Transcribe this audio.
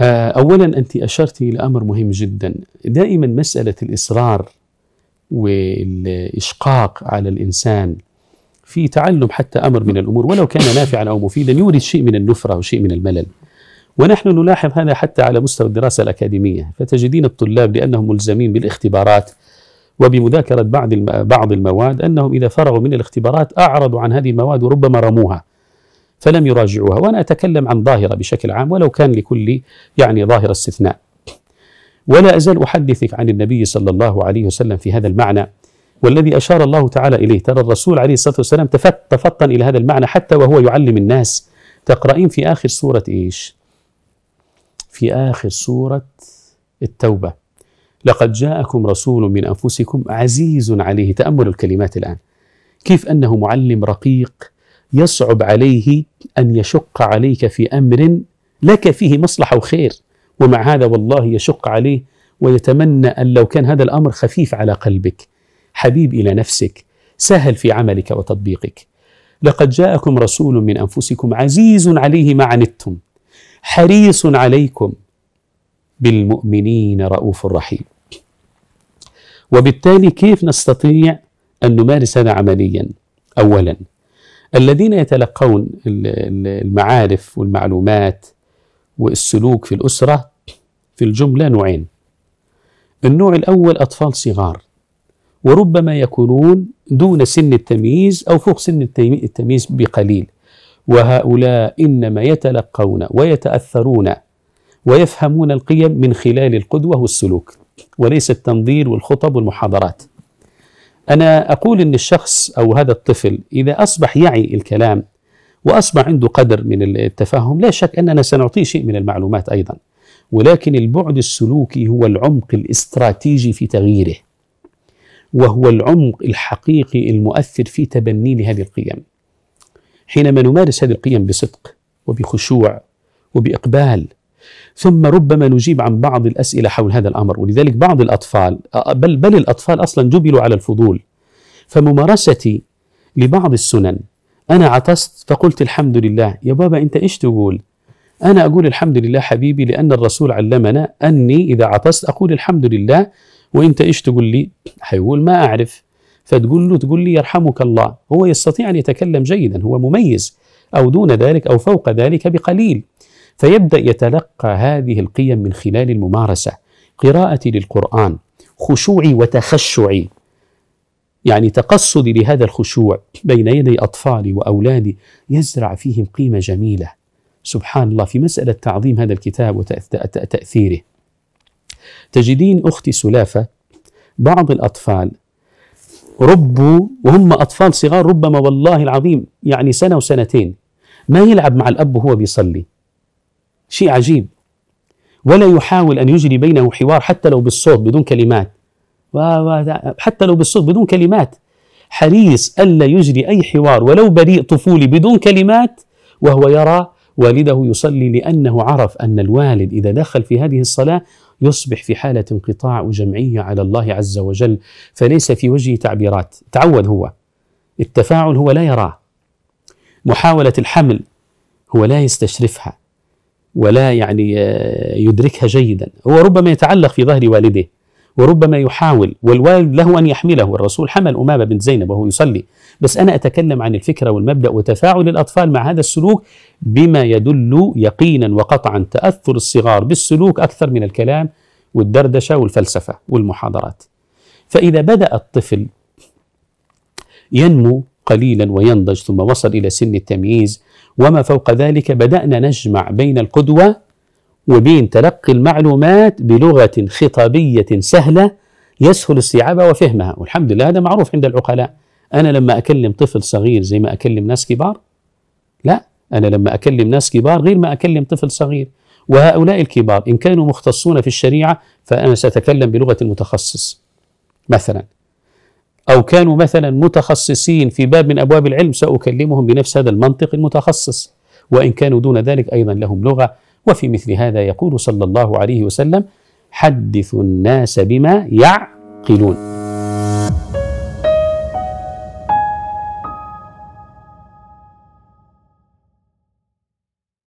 آه، أولا أنت أشرت إلى أمر مهم جدا دائما مسألة الإصرار والإشقاق على الإنسان في تعلم حتى أمر من الأمور ولو كان نافعا أو مفيدا يورد شيء من النفرة وشيء من الملل ونحن نلاحظ هذا حتى على مستوى الدراسة الأكاديمية فتجدين الطلاب لأنهم ملزمين بالاختبارات وبمذاكرة بعض بعض المواد أنهم إذا فرغوا من الاختبارات أعرضوا عن هذه المواد وربما رموها فلم يراجعوها وأنا أتكلم عن ظاهرة بشكل عام ولو كان لكل يعني ظاهرة استثناء ولا أزال أحدثك عن النبي صلى الله عليه وسلم في هذا المعنى والذي أشار الله تعالى إليه ترى الرسول عليه الصلاة والسلام تفطن إلى هذا المعنى حتى وهو يعلم الناس تقرأين في آخر سورة إيش في آخر سورة التوبة لقد جاءكم رسول من أنفسكم عزيز عليه تأمل الكلمات الآن كيف أنه معلم رقيق يصعب عليه ان يشق عليك في امر لك فيه مصلحه وخير ومع هذا والله يشق عليه ويتمنى ان لو كان هذا الامر خفيف على قلبك حبيب الى نفسك سهل في عملك وتطبيقك لقد جاءكم رسول من انفسكم عزيز عليه ما عنتم حريص عليكم بالمؤمنين رؤوف رحيم وبالتالي كيف نستطيع ان نمارس هذا عمليا اولا الذين يتلقون المعارف والمعلومات والسلوك في الأسرة في الجملة نوعين النوع الأول أطفال صغار وربما يكونون دون سن التمييز أو فوق سن التمييز بقليل وهؤلاء إنما يتلقون ويتأثرون ويفهمون القيم من خلال القدوة والسلوك وليس التنظير والخطب والمحاضرات أنا أقول إن الشخص أو هذا الطفل إذا أصبح يعي الكلام وأصبح عنده قدر من التفهم لا شك أننا سنعطيه شيء من المعلومات أيضا ولكن البعد السلوكي هو العمق الاستراتيجي في تغييره وهو العمق الحقيقي المؤثر في تبني لهذه القيم حينما نمارس هذه القيم بصدق وبخشوع وبإقبال ثم ربما نجيب عن بعض الاسئله حول هذا الامر ولذلك بعض الاطفال آه، بل بل الاطفال اصلا جبلوا على الفضول فممارستي لبعض السنن انا عطست فقلت الحمد لله يا بابا انت ايش تقول انا اقول الحمد لله حبيبي لان الرسول علمنا اني اذا عطست اقول الحمد لله وانت ايش تقول لي حيقول ما اعرف فتقول له تقول لي يرحمك الله هو يستطيع ان يتكلم جيدا هو مميز او دون ذلك او فوق ذلك بقليل فيبدا يتلقى هذه القيم من خلال الممارسه قراءتي للقران خشوعي وتخشعي يعني تقصدي لهذا الخشوع بين يدي اطفالي واولادي يزرع فيهم قيمه جميله سبحان الله في مساله تعظيم هذا الكتاب وتاثيره تجدين اختي سلافه بعض الاطفال ربوا وهم اطفال صغار ربما والله العظيم يعني سنه وسنتين ما يلعب مع الاب وهو بيصلي شيء عجيب ولا يحاول أن يجري بينه حوار حتى لو بالصوت بدون كلمات حتى لو بالصوت بدون كلمات حريص ألا يجري أي حوار ولو بريء طفولي بدون كلمات وهو يرى والده يصلي لأنه عرف أن الوالد إذا دخل في هذه الصلاة يصبح في حالة انقطاع وجمعية على الله عز وجل فليس في وجهه تعبيرات تعود هو التفاعل هو لا يراه محاولة الحمل هو لا يستشرفها ولا يعني آه، يدركها جيدا هو ربما يتعلق في ظهر والده وربما يحاول والوالد له أن يحمله الرسول حمل أمامة بنت زينب وهو يصلي بس أنا أتكلم عن الفكرة والمبدأ وتفاعل الأطفال مع هذا السلوك بما يدل يقينا وقطعا تأثر الصغار بالسلوك أكثر من الكلام والدردشة والفلسفة والمحاضرات فإذا بدأ الطفل ينمو قليلا وينضج ثم وصل إلى سن التمييز وما فوق ذلك بدأنا نجمع بين القدوة وبين تلقي المعلومات بلغة خطابية سهلة يسهل استيعابها وفهمها والحمد لله هذا معروف عند العقلاء أنا لما أكلم طفل صغير زي ما أكلم ناس كبار لا أنا لما أكلم ناس كبار غير ما أكلم طفل صغير وهؤلاء الكبار إن كانوا مختصون في الشريعة فأنا سأتكلم بلغة المتخصص مثلا أو كانوا مثلا متخصصين في باب من أبواب العلم سأكلمهم بنفس هذا المنطق المتخصص وإن كانوا دون ذلك أيضا لهم لغة وفي مثل هذا يقول صلى الله عليه وسلم حدث الناس بما يعقلون